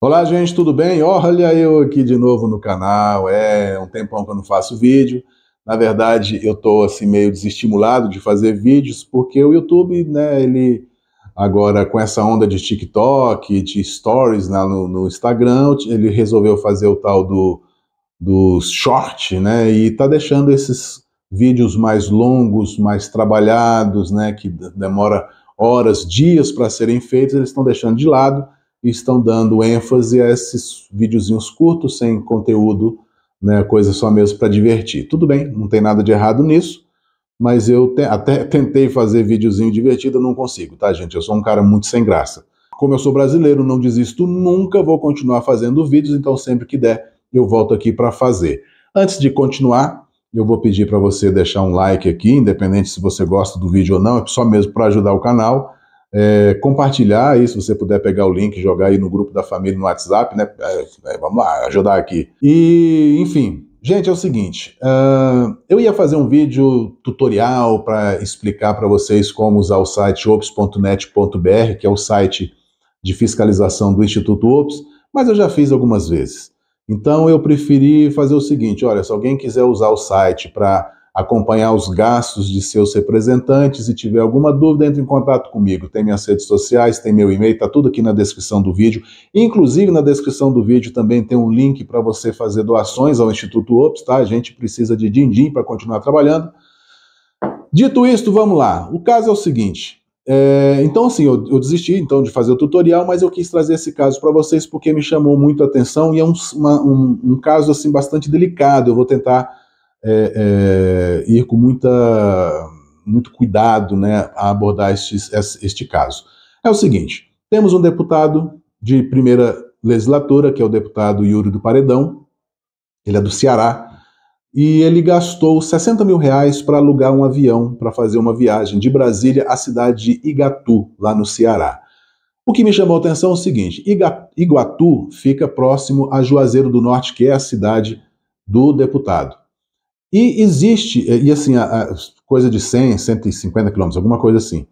Olá, gente, tudo bem? Olha eu aqui de novo no canal. É um tempão que eu não faço vídeo. Na verdade, eu tô assim meio desestimulado de fazer vídeos porque o YouTube, né, ele agora com essa onda de TikTok, de stories né, no, no, Instagram, ele resolveu fazer o tal do do short, né? E tá deixando esses vídeos mais longos, mais trabalhados, né, que demora horas, dias para serem feitos, eles estão deixando de lado e estão dando ênfase a esses videozinhos curtos, sem conteúdo, né, coisa só mesmo para divertir. Tudo bem, não tem nada de errado nisso, mas eu te até tentei fazer videozinho divertido, não consigo, tá, gente? Eu sou um cara muito sem graça. Como eu sou brasileiro, não desisto nunca, vou continuar fazendo vídeos, então sempre que der, eu volto aqui para fazer. Antes de continuar, eu vou pedir para você deixar um like aqui, independente se você gosta do vídeo ou não, é só mesmo para ajudar o canal. É, compartilhar aí, se você puder pegar o link, jogar aí no grupo da família no WhatsApp, né? É, é, vamos lá, ajudar aqui. E, enfim, gente, é o seguinte: uh, eu ia fazer um vídeo tutorial para explicar para vocês como usar o site ops.net.br, que é o site de fiscalização do Instituto Ops, mas eu já fiz algumas vezes. Então eu preferi fazer o seguinte: olha, se alguém quiser usar o site para acompanhar os gastos de seus representantes e tiver alguma dúvida, entre em contato comigo. Tem minhas redes sociais, tem meu e-mail, tá tudo aqui na descrição do vídeo. Inclusive na descrição do vídeo também tem um link para você fazer doações ao Instituto Ops, tá? A gente precisa de din-din para continuar trabalhando. Dito isto, vamos lá. O caso é o seguinte. É, então, assim, eu, eu, desisti então de fazer o tutorial, mas eu quis trazer esse caso para vocês porque me chamou muito a atenção e é um, uma, um, um caso assim bastante delicado. Eu vou tentar é, é, ir com muita, muito cuidado né, a abordar este, este caso. É o seguinte: temos um deputado de primeira legislatura, que é o deputado Yuri do Paredão, ele é do Ceará, e ele gastou 60 mil reais para alugar um avião para fazer uma viagem de Brasília à cidade de Igatu, lá no Ceará. O que me chamou a atenção é o seguinte: Iguatu fica próximo a Juazeiro do Norte, que é a cidade do deputado. E existe, e assim, a, a coisa de 100, 150 quilômetros, alguma coisa assim.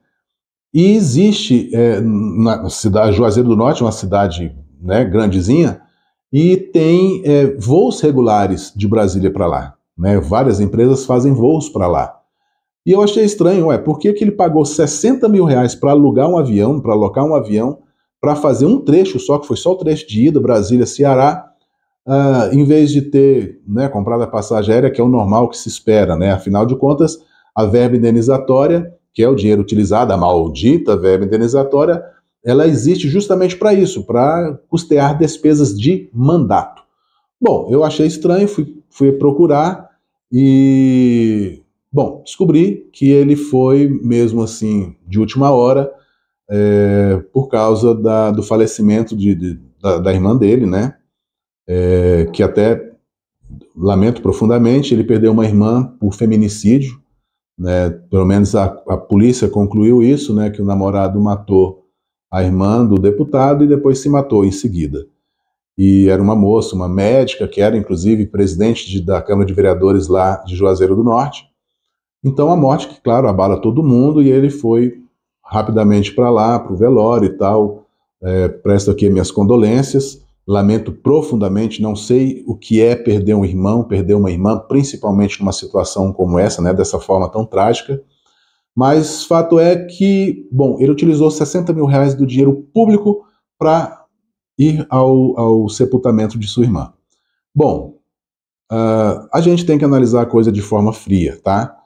E existe é, na cidade, Juazeiro do Norte, uma cidade né, grandezinha, e tem é, voos regulares de Brasília para lá. Né? Várias empresas fazem voos para lá. E eu achei estranho, ué, por que, que ele pagou 60 mil reais para alugar um avião, para alocar um avião, para fazer um trecho só, que foi só o trecho de ida, Brasília, Ceará, ah, em vez de ter né, comprado a passagem aérea, que é o normal que se espera, né? afinal de contas, a verba indenizatória, que é o dinheiro utilizado, a maldita verba indenizatória, ela existe justamente para isso, para custear despesas de mandato. Bom, eu achei estranho, fui, fui procurar e, bom, descobri que ele foi, mesmo assim, de última hora, é, por causa da, do falecimento de, de, da, da, irmã dele, né? é, que até lamento profundamente, ele perdeu uma irmã por feminicídio, né, pelo menos a, a polícia concluiu isso, né, que o namorado matou a irmã do deputado e depois se matou em seguida. E era uma moça, uma médica, que era inclusive presidente de, da Câmara de Vereadores lá de Juazeiro do Norte. Então a morte, que claro, abala todo mundo e ele foi rapidamente para lá, para o velório e tal. É, presto aqui minhas condolências. Lamento profundamente, não sei o que é perder um irmão, perder uma irmã, principalmente numa situação como essa, né, dessa forma tão trágica. Mas fato é que, bom, ele utilizou 60 mil reais do dinheiro público para ir ao, ao, sepultamento de sua irmã. Bom, uh, a gente tem que analisar a coisa de forma fria, tá?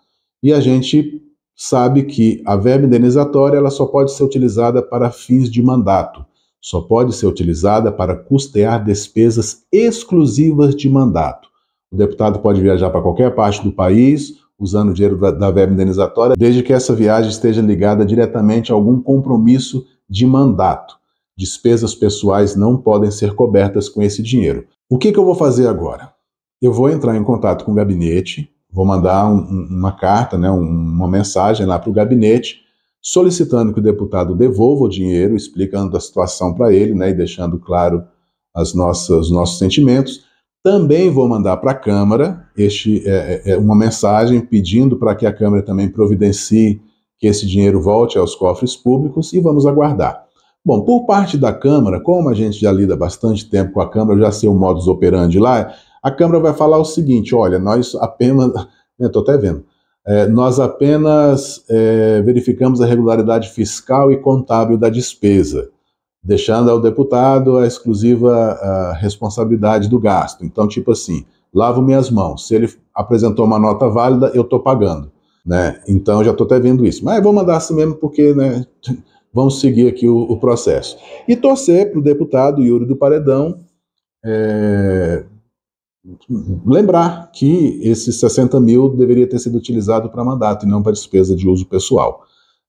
E a gente sabe que a verba indenizatória ela só pode ser utilizada para fins de mandato só pode ser utilizada para custear despesas exclusivas de mandato. O deputado pode viajar para qualquer parte do país usando o dinheiro da, da verba indenizatória, desde que essa viagem esteja ligada diretamente a algum compromisso de mandato. Despesas pessoais não podem ser cobertas com esse dinheiro. O que, que eu vou fazer agora? Eu vou entrar em contato com o gabinete, vou mandar um, uma carta, né, uma mensagem lá para o gabinete solicitando que o deputado devolva o dinheiro, explicando a situação para ele, né, e deixando claro as nossas, os nossos sentimentos. Também vou mandar para a Câmara este, é, é, é, uma mensagem pedindo para que a Câmara também providencie que esse dinheiro volte aos cofres públicos e vamos aguardar. Bom, por parte da Câmara, como a gente já lida bastante tempo com a Câmara, já sei o modus operandi lá, a Câmara vai falar o seguinte: olha, nós apenas. Estou até vendo. É, nós apenas é, verificamos a regularidade fiscal e contábil da despesa, deixando ao deputado a exclusiva a responsabilidade do gasto. Então, tipo assim, lavo minhas mãos. Se ele apresentou uma nota válida, eu estou pagando. Né? Então, já estou até vendo isso. Mas vou mandar assim mesmo, porque né, vamos seguir aqui o, o processo. E torcer para o deputado Yuri do Paredão é, lembrar que esses 60 mil deveria ter sido utilizado para mandato e não para despesa de uso pessoal.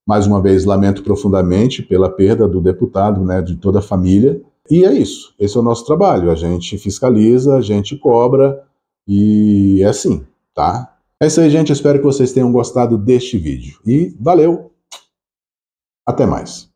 Mais uma vez, lamento profundamente pela perda do deputado, né, de toda a família. E é isso. Esse é o nosso trabalho. A gente fiscaliza, a gente cobra e é assim, tá? É isso aí, gente. Espero que vocês tenham gostado deste vídeo. E valeu! Até mais.